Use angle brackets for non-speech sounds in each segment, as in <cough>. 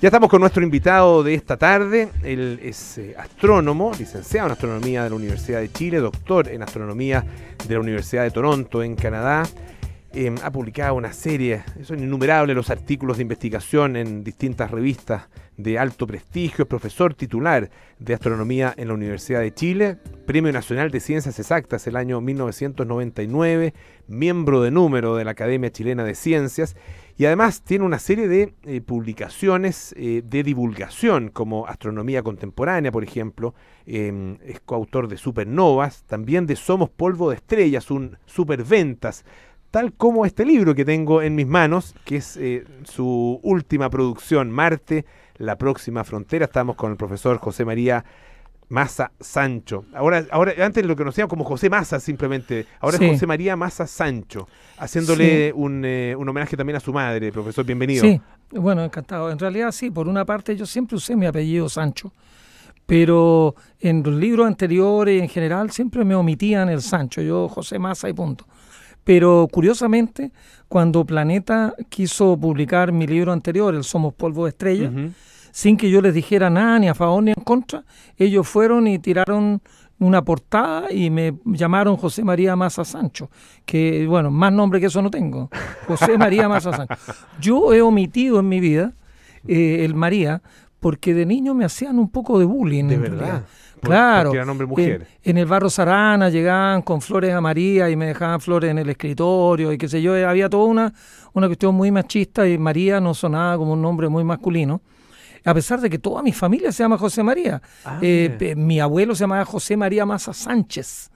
Ya estamos con nuestro invitado de esta tarde. el es eh, astrónomo, licenciado en astronomía de la Universidad de Chile, doctor en astronomía de la Universidad de Toronto, en Canadá. Em, ha publicado una serie, son innumerables los artículos de investigación en distintas revistas de alto prestigio, es profesor titular de astronomía en la Universidad de Chile, Premio Nacional de Ciencias Exactas el año 1999, miembro de número de la Academia Chilena de Ciencias y además tiene una serie de eh, publicaciones eh, de divulgación, como Astronomía Contemporánea, por ejemplo. Em, es coautor de Supernovas, también de Somos Polvo de Estrellas, un Superventas, tal como este libro que tengo en mis manos, que es eh, su última producción, Marte, La Próxima Frontera. Estamos con el profesor José María Masa Sancho. Ahora, ahora, antes lo conocíamos como José Masa, simplemente. Ahora es José María Masa Sancho, haciéndole un, eh, un, homenaje también a su madre, profesor, bienvenido. Sí, bueno, encantado. En realidad sí, por una parte yo siempre usé mi apellido Sancho, pero en los libros anteriores en general siempre me omitían el Sancho, yo José Masa y punto. Pero curiosamente, cuando Planeta quiso publicar mi libro anterior, El Somos Polvo de Estrella, sin que yo les dijera nada, ni a favor ni en contra, ellos fueron y tiraron una portada y me llamaron José María Maza Sancho, que bueno, más nombre que eso no tengo, José María Maza Sancho. Yo he omitido en mi vida eh, el María porque de niño me hacían un poco de bullying. De verdad. claro. En, el barro Sarana llegaban con flores a María y me dejaban flores en el escritorio y qué sé yo. Eh, había toda una, una cuestión muy machista y María no sonaba como un nombre muy masculino a pesar de que toda mi familia se llama José María. Ah, eh, mi abuelo se llamaba José María Maza Sánchez,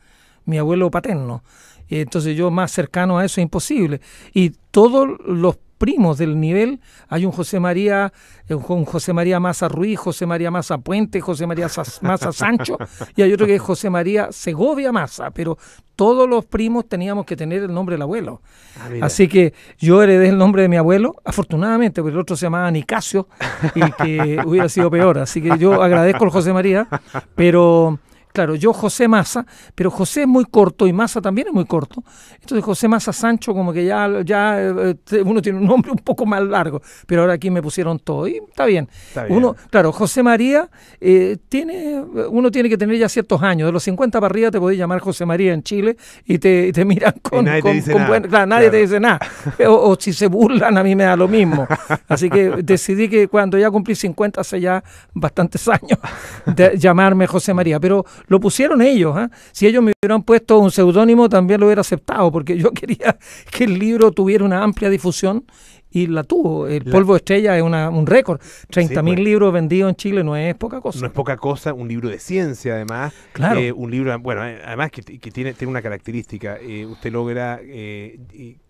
mi abuelo paterno. Entonces yo más cercano a eso es imposible. Y todos los primos del nivel. Hay un José María, eh, un José María Maza Ruiz, José María Maza Puente, José María <laughs> Maza Sancho, y hay otro que es José María Segovia Maza, pero todos los primos teníamos que tener el nombre del abuelo. Ah, Así que yo heredé el nombre de mi abuelo, afortunadamente, porque el otro se llamaba Nicasio, y que <laughs> hubiera sido peor. Así que yo agradezco al José María, pero... Claro, yo José Massa, pero José es muy corto y Massa también es muy corto. Entonces José Massa Sancho como que ya, ya eh, eh, uno tiene un nombre un poco más largo, pero ahora aquí me pusieron todo y está bien. Uno, claro, José María eh, tiene, uno tiene que tener ya ciertos años, de los 50 para arriba te podés llamar José María en Chile y te, miran con... claro, nadie te dice nada. O, si se burlan a mí me da lo mismo. Así que <laughs> decidí que cuando ya cumplí 50, hace ya bastantes años, de llamarme José María. Pero lo pusieron ellos. ¿eh? Si ellos me hubieran puesto un seudónimo, también lo hubiera aceptado, porque yo <laughs> quería que el libro tuviera una amplia difusión y la tuvo. El polvo estrella es un récord. 30.000 pues. libros vendidos en Chile no es poca cosa. No es poca cosa, un libro de ciencia además. Eh, un libro, bueno, eh, además que, tiene, tiene una característica. usted logra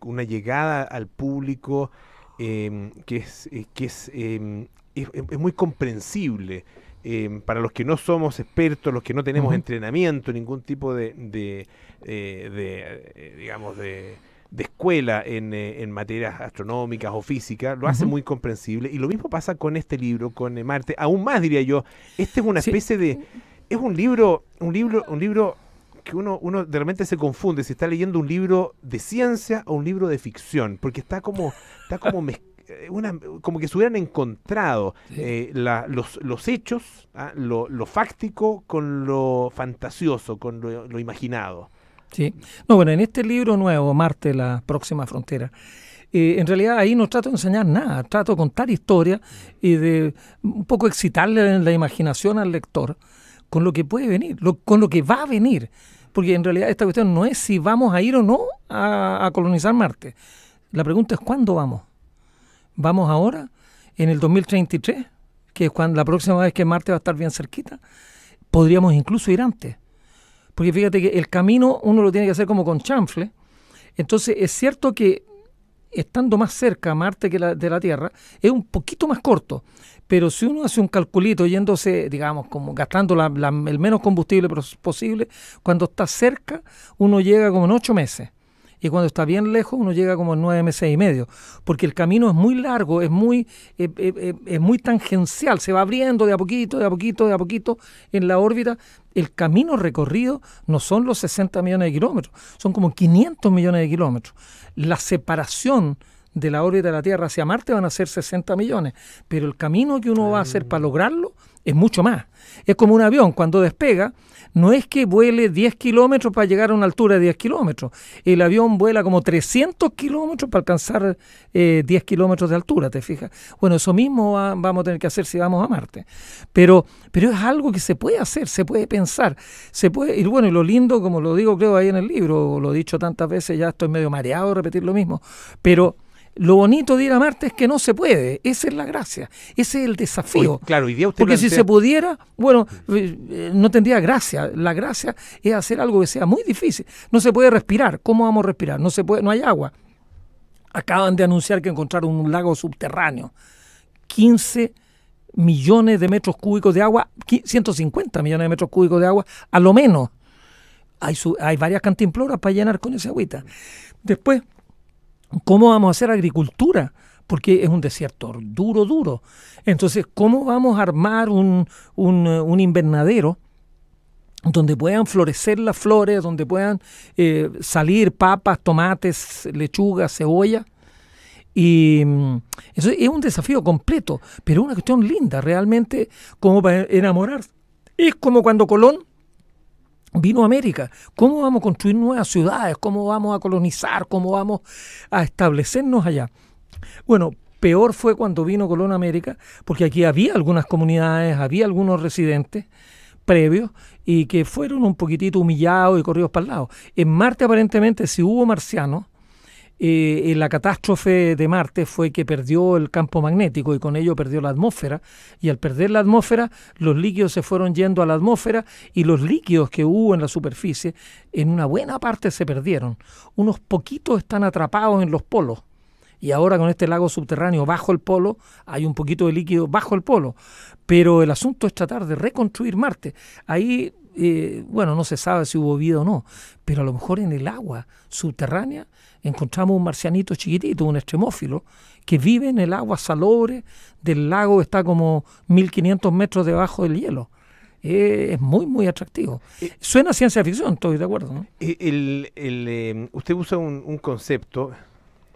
una llegada al público que es, que es, es, es muy comprensible. Em, para los que no somos expertos, los que no tenemos entrenamiento, ningún tipo de, eh, eh, digamos, de, escuela eh, en, materias astronómicas o físicas, lo hace muy comprensible. Y lo mismo pasa con este libro, con Marte. Aún más diría yo, este es una especie de... Es un libro, un libro, un libro que uno, uno de repente se confunde si está leyendo un libro de ciencia o un libro de ficción, porque está como, está como mezclado <laughs> Eh, como que se hubieran encontrado eh, los, hechos, ah, lo, fáctico con lo fantasioso, con lo, imaginado. Sí. No, bueno, en este libro nuevo, Marte, la próxima frontera, eh, en realidad ahí no trato de enseñar nada, trato de contar historias y de un poco excitarle la imaginación al lector con lo que puede venir, con lo que va a venir. Porque en realidad esta cuestión no es si vamos a ir o no a colonizar Marte. La pregunta es cuándo vamos vamos ahora, en el 2033, que es cuando la próxima vez que Marte va a estar bien cerquita, podríamos incluso ir antes. Porque fíjate que el camino uno lo tiene que hacer como con chanfle. Entonces es cierto que estando más cerca Marte que la, de la Tierra, es un poquito más corto. Pero si uno hace un calculito yéndose, digamos, como gastando el menos combustible posible, cuando está cerca, uno llega como en ocho meses y cuando está bien lejos uno llega como en nueve meses y medio, porque el camino es muy largo, es muy, eh, eh, eh, es muy tangencial, se va abriendo de a poquito, de a poquito, de a poquito en la órbita. El camino recorrido no son los 60 millones de kilómetros, son como 500 millones de kilómetros. La separación de la órbita de la Tierra hacia Marte van a ser 60 millones, pero el camino que uno va a hacer para mm. lograrlo es mucho más. Es como un avión, cuando despega, no es que vuele 10 kilómetros para llegar a una altura de 10 kilómetros, el avión vuela como 300 kilómetros para alcanzar 10 eh, kilómetros de altura, ¿te fijas? Bueno, eso mismo vamos a tener que hacer si vamos a Marte, pero, pero es algo que se puede hacer, se puede pensar, se puede, y bueno, y lo lindo, como lo digo creo ahí en el libro, lo he dicho tantas veces, ya estoy medio mareado de repetir lo mismo, pero lo bonito de ir a Marte es que no se puede. Esa es la gracia. Ese es el desafío. claro, y día usted Porque si se pudiera, bueno, eh, no tendría gracia. La gracia es hacer algo que sea muy difícil. No se puede respirar. ¿Cómo vamos a respirar? No se puede, no hay agua. Acaban de anunciar que encontraron un lago subterráneo. 15 millones de metros cúbicos de agua, 150 millones de metros cúbicos de agua, a lo menos. Hay, hay varias cantimploras para llenar con esa agüita. Después ¿Cómo vamos a hacer agricultura? Porque es un desierto duro, duro. Entonces, ¿cómo vamos a armar un, invernadero? donde puedan florecer las flores, donde puedan eh, salir papas, tomates, lechugas, cebolla. Y mm, eso es un desafío completo, pero es una cuestión linda, realmente como para enamorar. Es como cuando Colón vino América. ¿Cómo vamos a construir nuevas ciudades? ¿Cómo vamos a colonizar? ¿Cómo vamos a establecernos allá? Bueno, peor fue cuando vino Colón a América, porque aquí había algunas comunidades, había algunos residentes previos y que fueron un poquitito humillados y corridos para el lado. En Marte aparentemente si hubo marcianos, eh, la catástrofe de Marte fue que perdió el campo magnético y con ello perdió la atmósfera. Y al perder la atmósfera, los líquidos se fueron yendo a la atmósfera y los líquidos que hubo en la superficie, en una buena parte se perdieron. Unos poquitos están atrapados en los polos. Y ahora con este lago subterráneo bajo el polo, hay un poquito de líquido bajo el polo. Pero el asunto es tratar de reconstruir Marte. Ahí eh, bueno, no se sabe si hubo vida o no, pero a lo mejor en el agua subterránea encontramos un marcianito chiquitito, un extremófilo, que vive en el agua salobre del lago, está como 1500 metros debajo del hielo. Eh, es muy, muy atractivo. Eh, Suena ciencia ficción, estoy de acuerdo. El, usted usa un, concepto,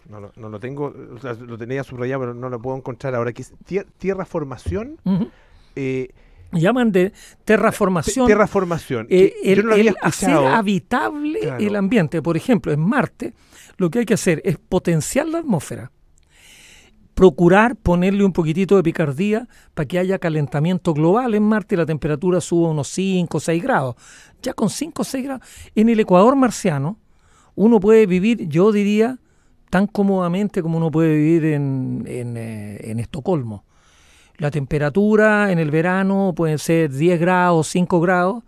no, lo tengo, lo tenía subrayado, pero no lo puedo encontrar ahora, que es tierra formación llaman de terraformación. Terraformación. Eh, el, hacer habitable el ambiente. Por ejemplo, en Marte lo que hay que hacer es potenciar la atmósfera, procurar ponerle un poquitito de picardía para que haya calentamiento global en Marte y la temperatura suba unos 5 o 6 grados. Ya con 5 o 6 grados. En el Ecuador marciano uno puede vivir, yo diría, tan cómodamente como uno puede vivir en, en, eh, en Estocolmo. La temperatura en el verano puede ser 10 grados, 5 grados.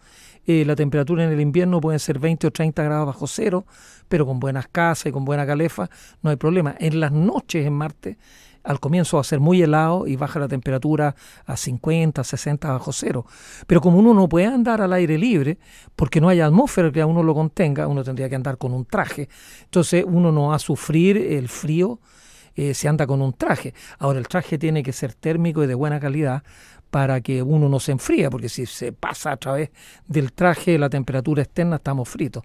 Eh, la temperatura en el invierno puede ser 20 o 30 grados bajo cero, pero con buenas casas y con buena calefa no hay problema. En las noches en Marte, al comienzo va a ser muy helado y baja la temperatura a 50, 60 bajo cero. Pero como uno no puede andar al aire libre, porque no hay atmósfera que a uno lo contenga, uno tendría que andar con un traje. Entonces uno no va a sufrir el frío eh, se anda con un traje. Ahora, el traje tiene que ser térmico y de buena calidad para que uno no se enfría, porque si se pasa a través del traje de la temperatura externa estamos fritos.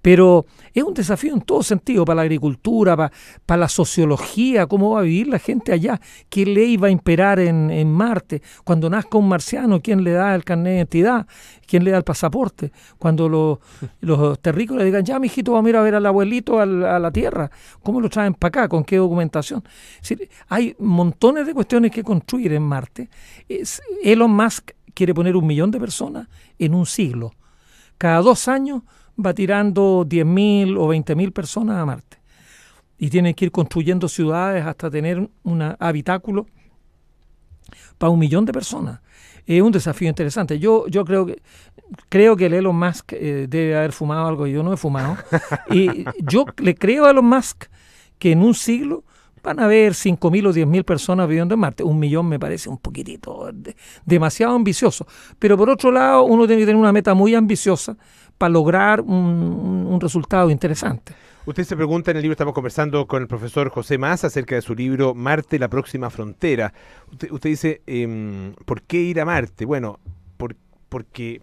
Pero es un desafío en todo sentido, para la agricultura, para, la sociología, cómo va a vivir la gente allá, qué ley va a imperar en, Marte, cuando nazca un marciano, quién le da el carnet de identidad, quién le da el pasaporte, cuando los, los terrícolas digan, ya mijito, vamos a ir a ver al abuelito a la, Tierra, cómo lo traen para acá, con qué documentación. Es hay montones de cuestiones que construir en Marte. Es, Elon Musk quiere poner un millón de personas en un siglo. Cada dos años va tirando 10.000 o 20.000 personas a Marte. Y tiene que ir construyendo ciudades hasta tener un habitáculo para un millón de personas. Es un desafío interesante. Yo, yo creo que creo que el Elon Musk eh, debe haber fumado algo y yo no he fumado. <laughs> y yo le creo a Elon Musk que en un siglo van a haber 5.000 o 10.000 personas viviendo en Marte. Un millón me parece un poquitito demasiado ambicioso. Pero por otro lado, uno tiene que tener una meta muy ambiciosa para lograr un, resultado interesante. Usted se pregunta en el libro, estamos conversando con el profesor José Más acerca de su libro Marte, la próxima frontera. Usted, dice, em, ¿por qué ir a Marte? Bueno, por, porque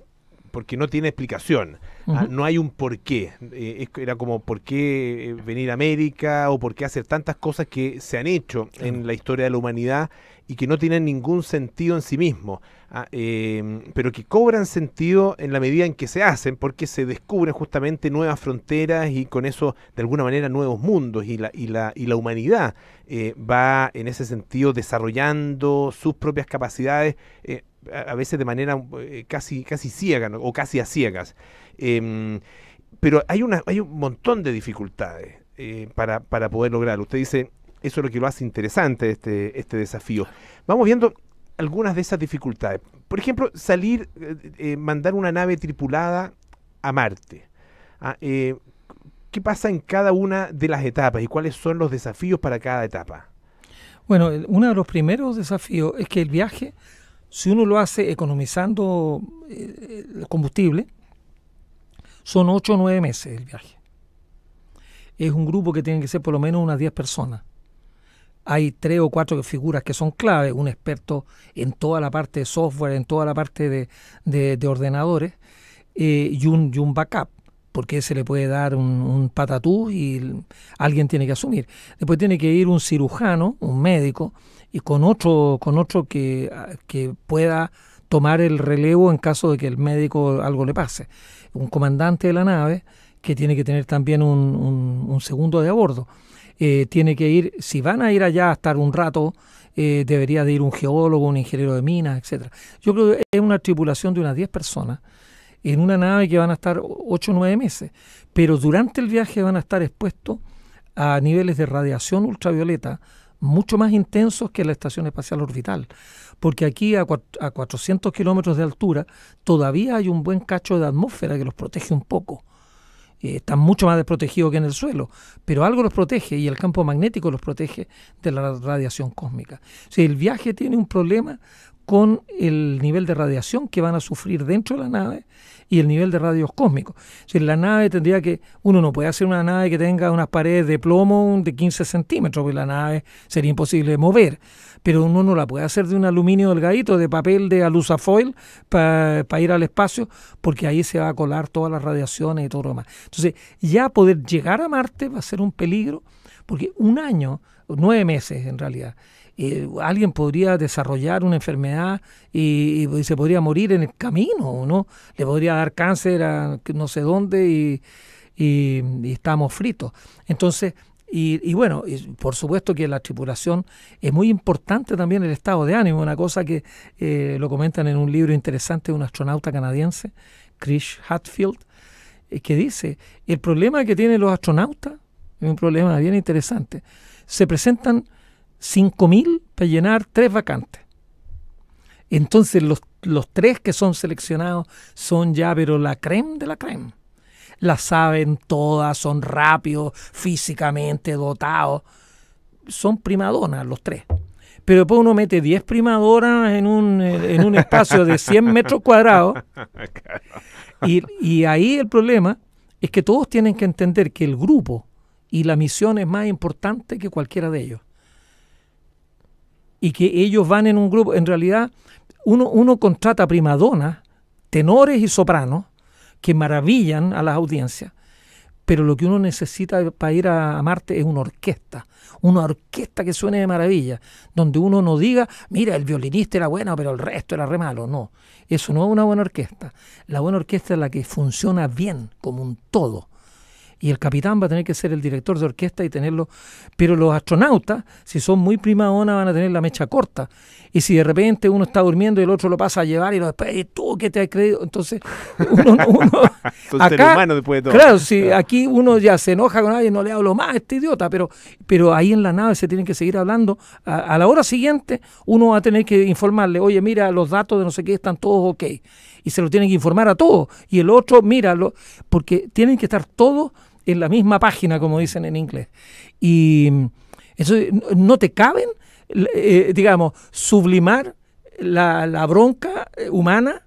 porque no tiene explicación. Ah, no hay un porqué. qué, eh, era como por qué eh, venir a América o por qué hacer tantas cosas que se han hecho en la historia de la humanidad y que no tienen ningún sentido en sí mismo, ah, em, pero que cobran sentido en la medida en que se hacen, porque se descubren justamente nuevas fronteras y con eso, de alguna manera, nuevos mundos y la, y la, humanidad eh, va en ese sentido desarrollando sus propias capacidades a veces de manera eh, casi, casi ciega o casi a ciegas. Em, pero hay, una, hay un montón de dificultades eh, para, poder lograrlo. Usted dice, eso es lo que lo hace interesante este, este desafío. Vamos viendo algunas de esas dificultades. Por ejemplo, salir, eh, mandar una nave tripulada a Marte. Ah, ¿Qué pasa en cada una de las etapas y cuáles son los desafíos para cada etapa? Bueno, uno de los primeros desafíos es que el viaje si uno lo hace economizando eh, el combustible, son ocho o 9 meses el viaje. Es un grupo que tiene que ser por lo menos unas 10 personas. Hay tres o cuatro figuras que son clave, un experto en toda la parte de software, en toda la parte de, ordenadores eh, y, un, backup porque se le puede dar un, patatú y alguien tiene que asumir. Después tiene que ir un cirujano, un médico, y con otro, con otro ah, que, pueda tomar el relevo en caso de que el médico algo le pase. Un comandante de la nave que tiene que tener también un, segundo de a bordo. Eh, tiene que ir, si van a ir allá a estar un rato, eh, debería de ir un geólogo, un ingeniero de minas, etcétera. Yo creo que es una tripulación de unas 10 personas en una nave que van a estar 8 o 9 meses, pero durante el viaje van a estar expuestos a niveles de radiación ultravioleta mucho más intensos que la Estación Espacial Orbital, porque aquí a, 400 kilómetros de altura todavía hay un buen cacho de atmósfera que los protege un poco. Eh, están mucho más desprotegidos que en el suelo, pero algo los protege y el campo magnético los protege de la radiación cósmica. ...si el viaje tiene un problema con el nivel de radiación que van a sufrir dentro de la nave y el nivel de radios cósmicos. ...si la nave tendría que, uno no puede hacer una nave que tenga unas paredes de plomo de 15 centímetros, porque la nave sería imposible de mover, pero uno no la puede hacer de un aluminio delgadito, de papel de alusafoil para ir al espacio, porque ahí se va a colar todas las radiaciones y todo lo demás. Entonces, ya poder llegar a Marte va a ser un peligro, porque un año, nueve meses en realidad, eh, alguien podría desarrollar una enfermedad y, se podría morir en el camino, ¿no? Le podría dar cáncer a no sé dónde y, estamos fritos. Entonces, y, bueno, por supuesto que la tripulación es muy importante también el estado de ánimo, una cosa que eh, lo comentan en un libro interesante de un astronauta canadiense, Chris Hatfield, eh, que dice, el problema que tienen los astronautas es un problema bien interesante. Se presentan 5.000 para llenar tres vacantes. Entonces los, los, tres que son seleccionados son ya, pero la creme de la creme. La saben todas, son rápidos, físicamente dotados. Son primadonas los tres. Pero después uno mete 10 primadonas en un, eh, en un espacio de 100 <laughs> metros cuadrados. y ahí el problema es que todos tienen que entender que el grupo y la misión es más importante que cualquiera de ellos y que ellos van en un grupo. En realidad, uno, uno contrata primadonas, tenores y sopranos que maravillan a las audiencias, pero lo que uno necesita para ir a, Marte es una orquesta, una orquesta que suene de maravilla, donde uno no diga, mira, el violinista era bueno, pero el resto era re malo. No, eso no es una buena orquesta. La buena orquesta es la que funciona bien, como un todo y el capitán va a tener que ser el director de orquesta y tenerlo. Pero los astronautas, si son muy prima van a tener la mecha corta. Y si de repente uno está durmiendo y el otro lo pasa a llevar y lo tú qué te has creído. Entonces, <laughs> uno. uno <laughs> <laughs> después de todo. Claro, si aquí uno ya se enoja con alguien, no le hablo más a este idiota, pero, pero ahí en la nave se tienen que seguir hablando. A, la hora siguiente, uno va a tener que informarle, oye, mira, los datos de no sé qué están todos ok. Y se lo tienen que informar a todos. Y el otro, míralo porque tienen que estar todos en la misma página, como dicen en inglés. Y mm, eso no te caben, eh, digamos, sublimar la, la, bronca eh, humana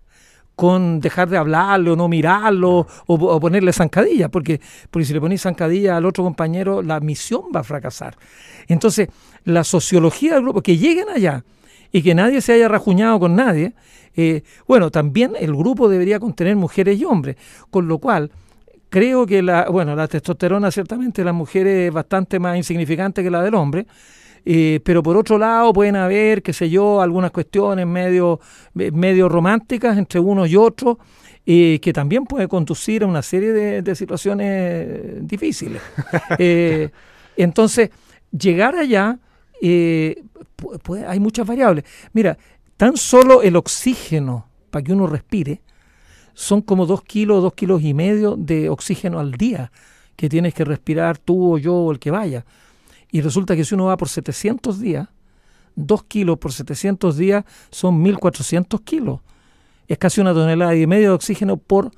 con dejar de hablarle o no mirarlo o, ponerle zancadilla, porque, porque si le pones zancadilla al otro compañero, la misión va a fracasar. Entonces, la sociología del grupo, que lleguen allá, y que nadie se haya rajuñado con nadie. Eh, bueno, también el grupo debería contener mujeres y hombres, con lo cual Creo que la, bueno, la testosterona ciertamente de las mujeres es bastante más insignificante que la del hombre. Eh, pero por otro lado pueden haber, qué sé yo, algunas cuestiones medio, eh, medio románticas entre uno y otro, eh, que también puede conducir a una serie de, situaciones difíciles. <laughs> Eh, entonces, llegar allá, pues, hay muchas variables. Mira, tan solo el oxígeno para que uno respire, son como dos kilos, dos kilos y medio de oxígeno al día que tienes que respirar tú o yo o el que vaya. Y resulta que si uno va por 700 días, 2 kilos por 700 días son 1.400 kilos. Es casi una tonelada y media de oxígeno por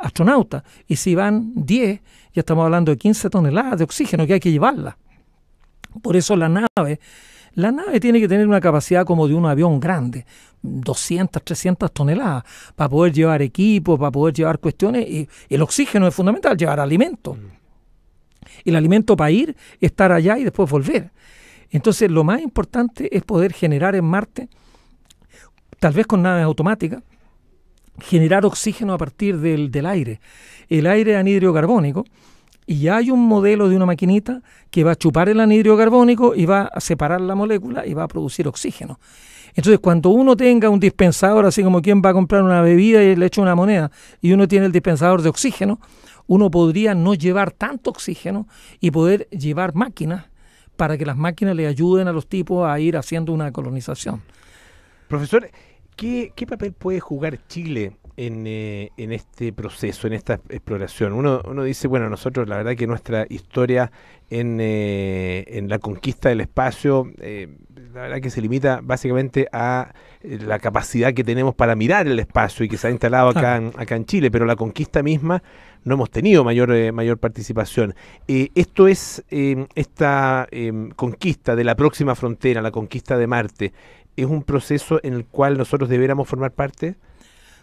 astronauta. Y si van 10, ya estamos hablando de 15 toneladas de oxígeno que hay que llevarla. Por eso la nave la nave tiene que tener una capacidad como de un avión grande, 200, 300 toneladas, para poder llevar equipos, para poder llevar cuestiones. Y el oxígeno es fundamental, llevar alimento. Mm. El alimento para ir, estar allá y después volver. Entonces, lo más importante es poder generar en Marte, tal vez con naves automáticas, generar oxígeno a partir del, del aire. El aire anhidrio carbónico y ya hay un modelo de una maquinita que va a chupar el anidrio carbónico y va a separar la molécula y va a producir oxígeno. Entonces, cuando uno tenga un dispensador, así como quien va a comprar una bebida y le echa una moneda, y uno tiene el dispensador de oxígeno, uno podría no llevar tanto oxígeno y poder llevar máquinas para que las máquinas le ayuden a los tipos a ir haciendo una colonización. Profesor, qué papel puede jugar Chile eh, en, este proceso, en esta exploración? Uno, dice, bueno, nosotros la verdad que nuestra historia en, eh, la conquista del espacio, eh, la verdad que se limita básicamente a la capacidad que tenemos para mirar el espacio y que se ha instalado acá en, Chile, pero la conquista misma no hemos tenido mayor, mayor participación. esto es em, esta em, conquista de la próxima frontera, la conquista de Marte, ¿es un proceso en el cual nosotros deberíamos formar parte?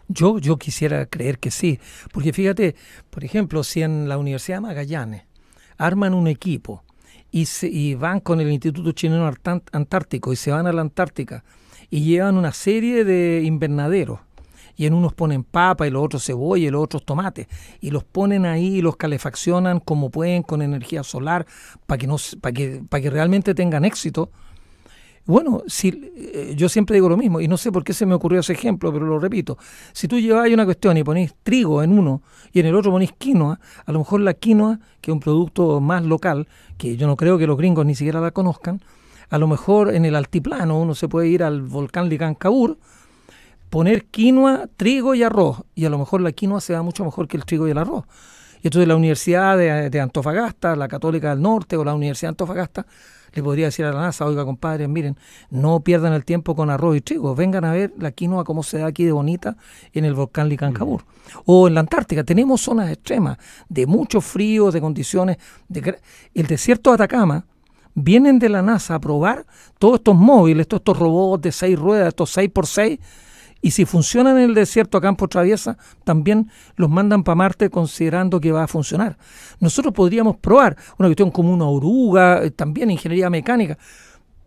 Yo, yo quisiera creer que sí, porque fíjate, por ejemplo, si en la Universidad de Magallanes arman un equipo y, y van con el Instituto Chileno Antártico y se van a la Antártica y llevan una serie de invernaderos y en unos ponen papa y los otros cebolla y los otros tomates y los ponen ahí y los calefaccionan como pueden con energía solar para que, no, que, para que realmente tengan éxito bueno, si, eh, yo siempre digo lo mismo, y no sé por qué se me ocurrió ese ejemplo, pero lo repito. Si tú llevas una cuestión y pones trigo en uno y en el otro pones quinoa, a lo mejor la quinoa, que es un producto más local, que yo no creo que los gringos ni siquiera la conozcan, a lo mejor en el altiplano uno se puede ir al volcán Licancabur, poner quinoa, trigo y arroz, y a lo mejor la quinoa se da mucho mejor que el trigo y el arroz. Y entonces la Universidad de, de Antofagasta, la Católica del Norte o la Universidad de Antofagasta, le podría decir a la NASA, oiga compadres, miren, no pierdan el tiempo con arroz y trigo, vengan a ver la quinoa cómo se da aquí de bonita en el volcán Licancabur. O en la Antártica, tenemos zonas extremas de mucho frío, de condiciones... De... El desierto de Atacama, vienen de la NASA a probar todos estos móviles, todos estos robots de seis ruedas, estos seis por seis... Y si funcionan en el desierto a campo traviesa, también los mandan para Marte considerando que va a funcionar. Nosotros podríamos probar una cuestión como una oruga, eh, también ingeniería mecánica.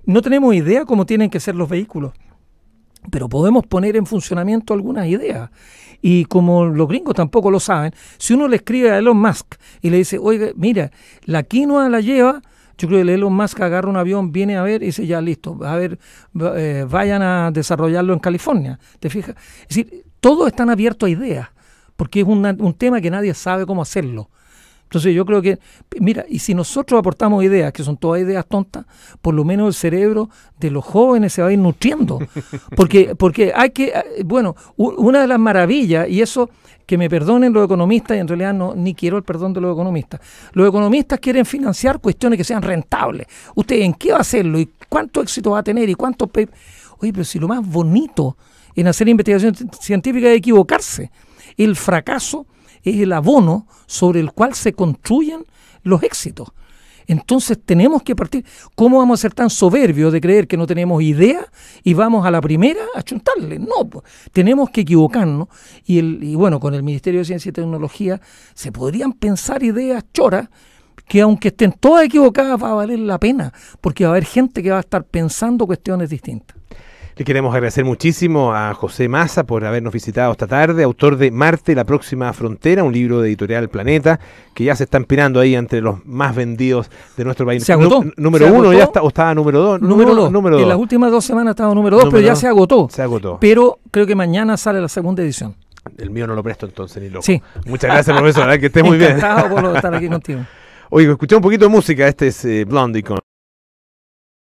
No tenemos idea cómo tienen que ser los vehículos, pero podemos poner en funcionamiento algunas ideas. Y como los gringos tampoco lo saben, si uno le escribe a Elon Musk y le dice, oiga, mira, la quinoa la lleva yo creo que Elon Musk agarra un avión, viene a ver y dice, ya listo, a ver, eh, vayan a desarrollarlo en California. ¿Te fijas? Es decir, todos están abiertos a ideas, porque es un tema que nadie sabe cómo hacerlo. Entonces yo creo que, mira, y si nosotros aportamos ideas, que son todas ideas tontas, por lo menos el cerebro de los jóvenes se va a ir nutriendo. <laughs> Porque, porque hay que, bueno, una de las maravillas, y eso que me perdonen los economistas, y en realidad no, ni quiero el perdón de los economistas, los economistas quieren financiar cuestiones que sean rentables. ¿Usted en qué va a hacerlo? ¿Y cuánto éxito va a tener? ¿Y cuánto... Oye, pero si lo más bonito en hacer investigación científica es equivocarse, el fracaso es el abono sobre el cual se construyen los éxitos. Entonces tenemos que partir. ¿Cómo vamos a ser tan soberbios de creer que no tenemos idea y vamos a la primera a chuntarle? No, tenemos que equivocarnos. Y, y bueno, con el Ministerio de Ciencia y Tecnología se podrían pensar ideas choras que aunque estén todas equivocadas va a valer la pena, porque va a haber gente que va a estar pensando cuestiones distintas. Le queremos agradecer muchísimo a José Massa por habernos visitado esta tarde, autor de Marte, la próxima frontera, un libro de editorial Planeta, que ya se está empinando ahí entre los más vendidos de nuestro país. Se agotó. número uno ya está, o estaba número dos. Número, dos. Número En las últimas dos semanas estaba número dos, pero ya se agotó. Se agotó. Pero creo que mañana sale la segunda edición. El mío no lo presto entonces, ni lo. Sí. Muchas gracias, profesor. Que esté muy bien. Encantado por estar aquí contigo. <laughs> Oye, escuché un poquito de música. Este es eh, Blondie con...